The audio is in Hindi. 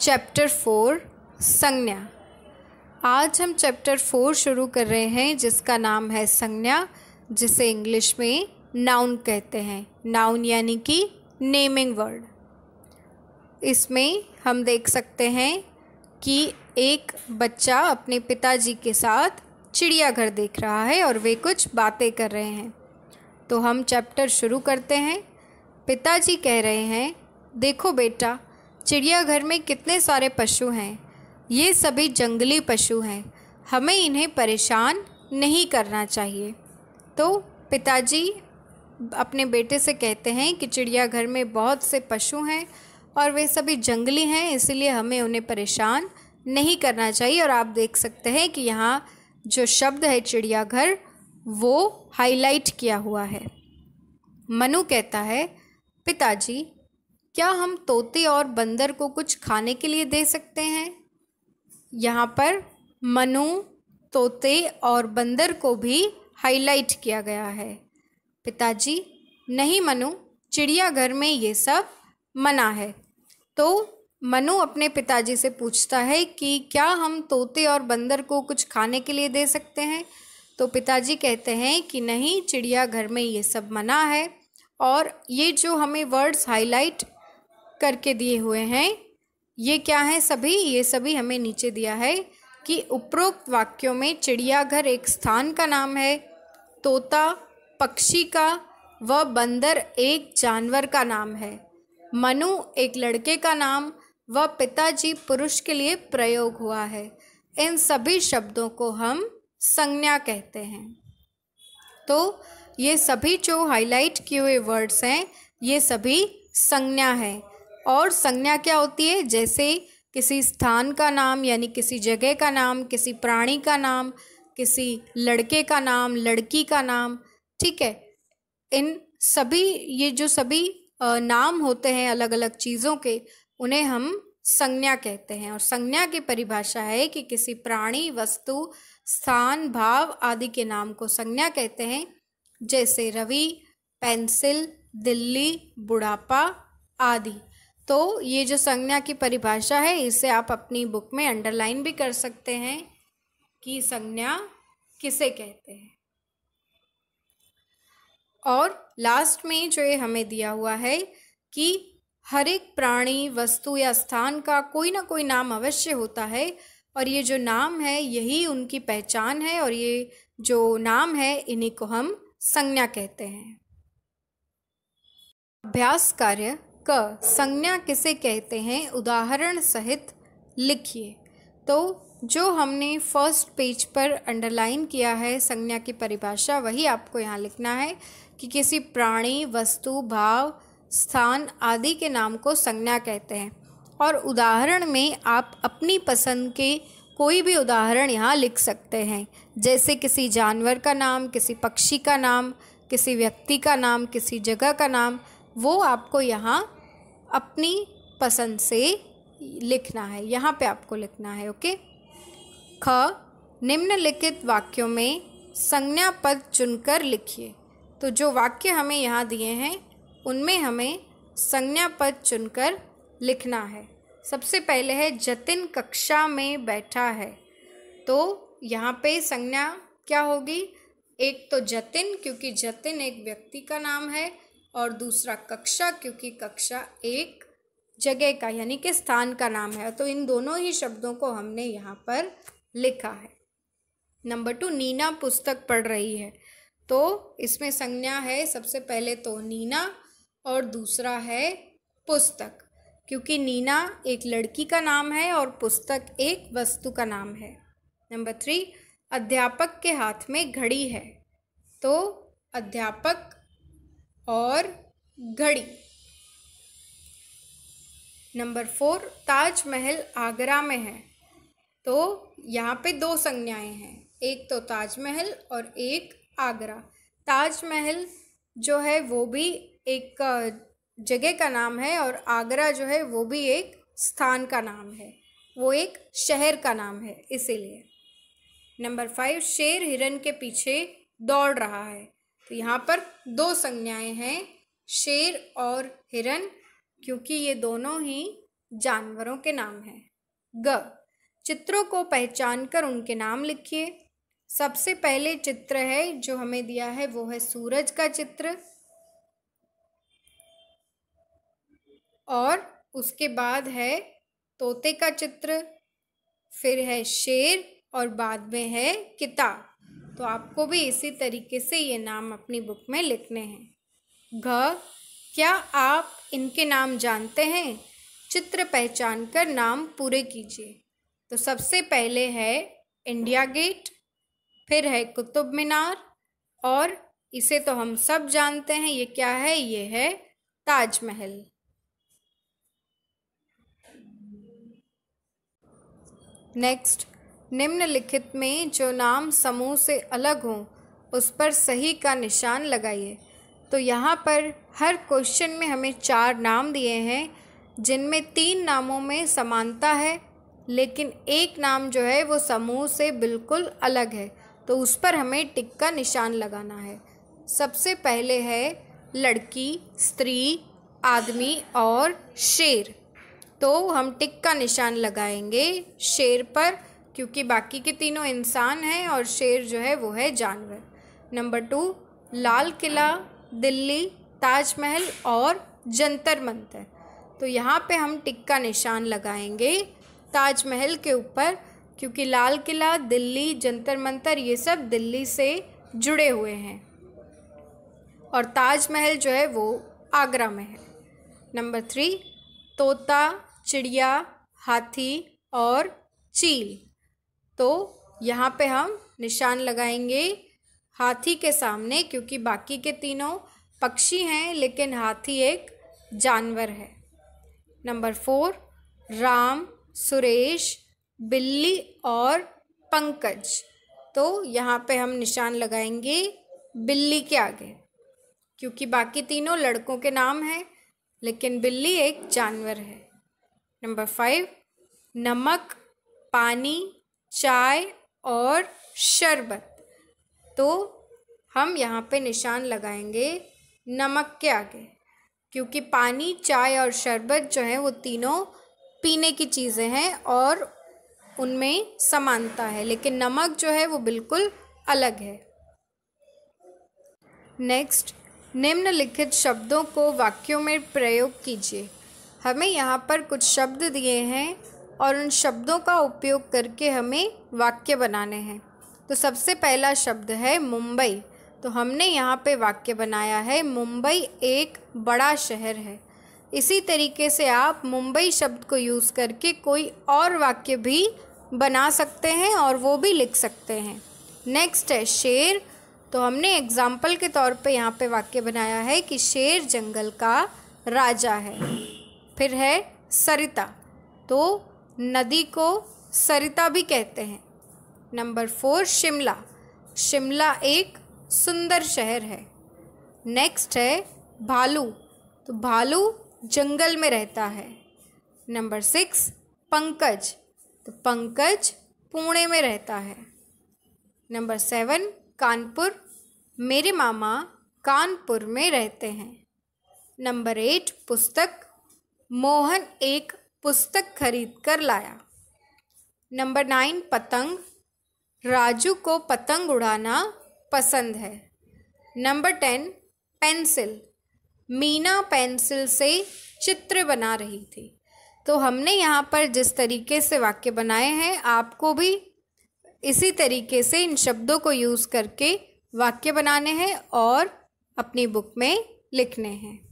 चैप्टर फोर संज्ञा आज हम चैप्टर फोर शुरू कर रहे हैं जिसका नाम है संज्ञा जिसे इंग्लिश में नाउन कहते हैं नाउन यानी कि नेमिंग वर्ड इसमें हम देख सकते हैं कि एक बच्चा अपने पिताजी के साथ चिड़ियाघर देख रहा है और वे कुछ बातें कर रहे हैं तो हम चैप्टर शुरू करते हैं पिताजी कह रहे हैं देखो बेटा चिड़ियाघर में कितने सारे पशु हैं ये सभी जंगली पशु हैं हमें इन्हें परेशान नहीं करना चाहिए तो पिताजी अपने बेटे से कहते हैं कि चिड़ियाघर में बहुत से पशु हैं और वे सभी जंगली हैं इसलिए हमें उन्हें परेशान नहीं करना चाहिए और आप देख सकते हैं कि यहाँ जो शब्द है चिड़ियाघर वो हाईलाइट किया हुआ है मनु कहता है पिताजी क्या हम तोते और बंदर को कुछ खाने के लिए दे सकते हैं यहाँ पर मनु तोते और बंदर को भी हाईलाइट किया गया है पिताजी नहीं मनु चिड़ियाघर में ये सब मना है तो मनु अपने पिताजी से पूछता है कि क्या हम तोते और बंदर को कुछ खाने के लिए दे सकते हैं तो पिताजी कहते हैं कि नहीं चिड़ियाघर में ये सब मना है और ये जो हमें वर्ड्स हाईलाइट करके दिए हुए हैं ये क्या है सभी ये सभी हमें नीचे दिया है कि उपरोक्त वाक्यों में चिड़ियाघर एक स्थान का नाम है तोता पक्षी का व बंदर एक जानवर का नाम है मनु एक लड़के का नाम व पिताजी पुरुष के लिए प्रयोग हुआ है इन सभी शब्दों को हम संज्ञा कहते हैं तो ये सभी जो हाईलाइट किए हुए वर्ड्स हैं ये सभी संज्ञा है और संज्ञा क्या होती है जैसे किसी स्थान का नाम यानी किसी जगह का नाम किसी प्राणी का नाम किसी लड़के का नाम लड़की का नाम ठीक है इन सभी ये जो सभी नाम होते हैं अलग अलग चीज़ों के उन्हें हम संज्ञा कहते हैं और संज्ञा की परिभाषा है कि किसी प्राणी वस्तु स्थान भाव आदि के नाम को संज्ञा कहते हैं जैसे रवि पेंसिल दिल्ली बुढ़ापा आदि तो ये जो संज्ञा की परिभाषा है इसे आप अपनी बुक में अंडरलाइन भी कर सकते हैं कि संज्ञा किसे कहते हैं और लास्ट में जो ये हमें दिया हुआ है कि हर एक प्राणी वस्तु या स्थान का कोई ना कोई नाम अवश्य होता है और ये जो नाम है यही उनकी पहचान है और ये जो नाम है इन्हीं को हम संज्ञा कहते हैं अभ्यास कार्य क संज्ञा किसे कहते हैं उदाहरण सहित लिखिए तो जो हमने फर्स्ट पेज पर अंडरलाइन किया है संज्ञा की परिभाषा वही आपको यहाँ लिखना है कि किसी प्राणी वस्तु भाव स्थान आदि के नाम को संज्ञा कहते हैं और उदाहरण में आप अपनी पसंद के कोई भी उदाहरण यहाँ लिख सकते हैं जैसे किसी जानवर का नाम किसी पक्षी का नाम किसी व्यक्ति का नाम किसी जगह का नाम वो आपको यहाँ अपनी पसंद से लिखना है यहाँ पे आपको लिखना है ओके ख निम्नलिखित वाक्यों में संज्ञा पद चुनकर लिखिए तो जो वाक्य हमें यहाँ दिए हैं उनमें हमें संज्ञा पद चुनकर लिखना है सबसे पहले है जतिन कक्षा में बैठा है तो यहाँ पे संज्ञा क्या होगी एक तो जतिन क्योंकि जतिन एक व्यक्ति का नाम है और दूसरा कक्षा क्योंकि कक्षा एक जगह का यानी कि स्थान का नाम है तो इन दोनों ही शब्दों को हमने यहाँ पर लिखा है नंबर टू नीना पुस्तक पढ़ रही है तो इसमें संज्ञा है सबसे पहले तो नीना और दूसरा है पुस्तक क्योंकि नीना एक लड़की का नाम है और पुस्तक एक वस्तु का नाम है नंबर थ्री अध्यापक के हाथ में घड़ी है तो अध्यापक और घड़ी नंबर फोर ताजमहल आगरा में है तो यहाँ पे दो संज्ञाएं हैं एक तो ताजमहल और एक आगरा ताजमहल जो है वो भी एक जगह का नाम है और आगरा जो है वो भी एक स्थान का नाम है वो एक शहर का नाम है इसीलिए नंबर फाइव शेर हिरन के पीछे दौड़ रहा है तो यहाँ पर दो संज्ञाएं हैं शेर और हिरन क्योंकि ये दोनों ही जानवरों के नाम हैं ग चित्रों को पहचान कर उनके नाम लिखिए सबसे पहले चित्र है जो हमें दिया है वो है सूरज का चित्र और उसके बाद है तोते का चित्र फिर है शेर और बाद में है किताब तो आपको भी इसी तरीके से ये नाम अपनी बुक में लिखने हैं घ क्या आप इनके नाम जानते हैं चित्र पहचान कर नाम पूरे कीजिए तो सबसे पहले है इंडिया गेट फिर है कुतुब मीनार और इसे तो हम सब जानते हैं ये क्या है ये है ताजमहल नेक्स्ट निम्नलिखित में जो नाम समूह से अलग हों उस पर सही का निशान लगाइए तो यहाँ पर हर क्वेश्चन में हमें चार नाम दिए हैं जिनमें तीन नामों में समानता है लेकिन एक नाम जो है वो समूह से बिल्कुल अलग है तो उस पर हमें टिक का निशान लगाना है सबसे पहले है लड़की स्त्री आदमी और शेर तो हम टिक का निशान लगाएंगे शेर पर क्योंकि बाकी के तीनों इंसान हैं और शेर जो है वो है जानवर नंबर टू लाल किला दिल्ली ताजमहल और जंतर मंतर तो यहाँ पे हम टिक का निशान लगाएंगे ताजमहल के ऊपर क्योंकि लाल किला दिल्ली जंतर मंतर ये सब दिल्ली से जुड़े हुए हैं और ताजमहल जो है वो आगरा में है नंबर थ्री तोता चिड़िया हाथी और चील तो यहाँ पे हम निशान लगाएंगे हाथी के सामने क्योंकि बाकी के तीनों पक्षी हैं लेकिन हाथी एक जानवर है नंबर फोर राम सुरेश बिल्ली और पंकज तो यहाँ पे हम निशान लगाएंगे बिल्ली के आगे क्योंकि बाकी तीनों लड़कों के नाम हैं लेकिन बिल्ली एक जानवर है नंबर फाइव नमक पानी चाय और शरबत तो हम यहाँ पे निशान लगाएंगे नमक के आगे क्योंकि पानी चाय और शरबत जो है वो तीनों पीने की चीज़ें हैं और उनमें समानता है लेकिन नमक जो है वो बिल्कुल अलग है नेक्स्ट निम्नलिखित शब्दों को वाक्यों में प्रयोग कीजिए हमें यहाँ पर कुछ शब्द दिए हैं और उन शब्दों का उपयोग करके हमें वाक्य बनाने हैं तो सबसे पहला शब्द है मुंबई तो हमने यहाँ पे वाक्य बनाया है मुंबई एक बड़ा शहर है इसी तरीके से आप मुंबई शब्द को यूज़ करके कोई और वाक्य भी बना सकते हैं और वो भी लिख सकते हैं नेक्स्ट है शेर तो हमने एग्ज़ाम्पल के तौर पे यहाँ पे वाक्य बनाया है कि शेर जंगल का राजा है फिर है सरिता तो नदी को सरिता भी कहते हैं नंबर फोर शिमला शिमला एक सुंदर शहर है नेक्स्ट है भालू तो भालू जंगल में रहता है नंबर सिक्स पंकज तो पंकज पुणे में रहता है नंबर सेवन कानपुर मेरे मामा कानपुर में रहते हैं नंबर एट पुस्तक मोहन एक पुस्तक खरीद कर लाया नंबर नाइन पतंग राजू को पतंग उड़ाना पसंद है number ten pencil Meena pencil से चित्र बना रही थी तो हमने यहाँ पर जिस तरीके से वाक्य बनाए हैं आपको भी इसी तरीके से इन शब्दों को यूज़ करके वाक्य बनाने हैं और अपनी बुक में लिखने हैं